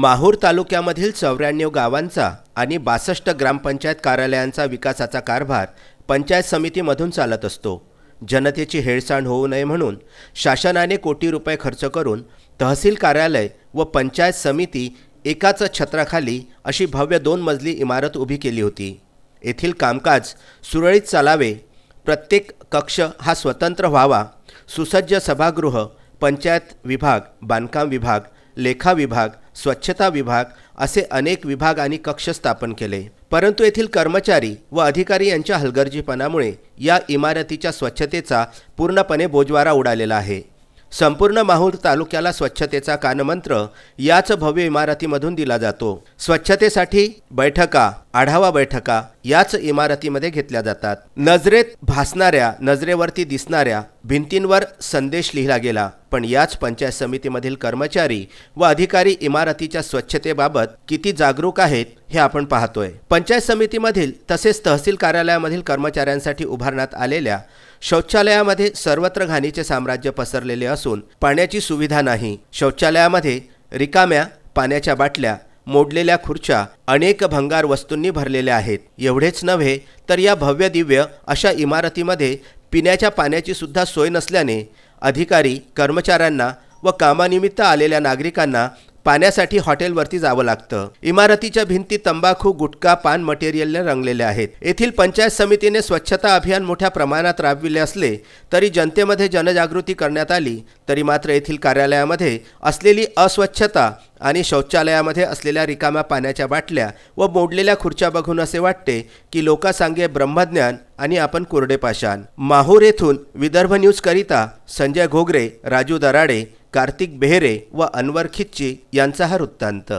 माहूर तालुक्यामधील चौऱ्याण्णव गावांचा आणि बासष्ट ग्रामपंचायत कार्यालयांचा विकासाचा कारभार पंचायत समितीमधून चालत असतो जनतेची हेळसांड होऊ नये म्हणून शासनाने कोटी रुपये खर्च करून तहसील कार्यालय व पंचायत समिती एकाच छत्राखाली अशी भव्य दोन मजली इमारत उभी केली होती येथील कामकाज सुरळीत चालावे प्रत्येक कक्ष हा स्वतंत्र व्हावा सुसज्ज सभागृह पंचायत विभाग बांधकाम विभाग लेखा विभाग स्वच्छता विभाग असे अनेक विभाग आणि कक्ष स्थापन केले परंतु येथील कर्मचारी व अधिकारी यांच्या हलगर्जीपणामुळे या इमारतीच्या स्वच्छतेचा पूर्णपणे बोजवारा उडालेला आहे संपूर्ण माहूर तालुक्याला स्वच्छतेचा कानमंत्र याच भव्य इमारतीमधून दिला जातो स्वच्छतेसाठी बैठका आढावा बैठका याच इमारतीमध्ये घेतल्या जातात नजरेत भासणाऱ्या नजरेवरती दिसणाऱ्या भिंतींवर संदेश लिहिला गेला पण याच पंचायत समितीमधील कर्मचारी व अधिकारी इमारतीच्या स्वच्छतेबाबत किती जागरूक आहेत हे आपण पाहतोय पंचायत समितीमधील तसेच तहसील कार्यालयामधील कर्मचाऱ्यांसाठी उभारण्यात आलेल्या शौचालयामध्ये सर्वत्र घाणीचे साम्राज्य पसरलेले असून पाण्याची सुविधा नाही शौचालयामध्ये रिकाम्या पाण्याच्या बाटल्या मोडलेल्या खुर्च्या अनेक भंगार वस्तूंनी भरलेल्या आहेत एवढेच नव्हे तर या भव्य दिव्य अशा इमारतीमध्ये पिण्याच्या पाण्याची सुद्धा सोय नसल्याने अधिकारी कर्मचाऱ्यांना व कामानिमित्त आलेल्या नागरिकांना पाण्यासाठी हॉटेलवरती जावं लागतं इमारतीच्या भिंती तंबाखू गुटखा पान मटेरियलने रंगलेल्या आहेत येथील पंचायत समितीने स्वच्छता अभियान मोठ्या प्रमाणात राबविले असले तरी जनतेमध्ये जनजागृती करण्यात आली तरी मात्र येथील कार्यालयामध्ये असलेली अस्वच्छता आणि शौचालयामध्ये असलेल्या रिकाम्या पाण्याच्या बाटल्या व मोडलेल्या खुर्च्या बघून असे वाटते की लोकासांगे ब्रह्मज्ञान आणि आपण कोरडे पाषाण माहूर येथून विदर्भ न्यूज करिता संजय घोगरे राजू दराडे कार्तिक बेहरे व अनवर खिच्ची यांचा हा वृत्तांत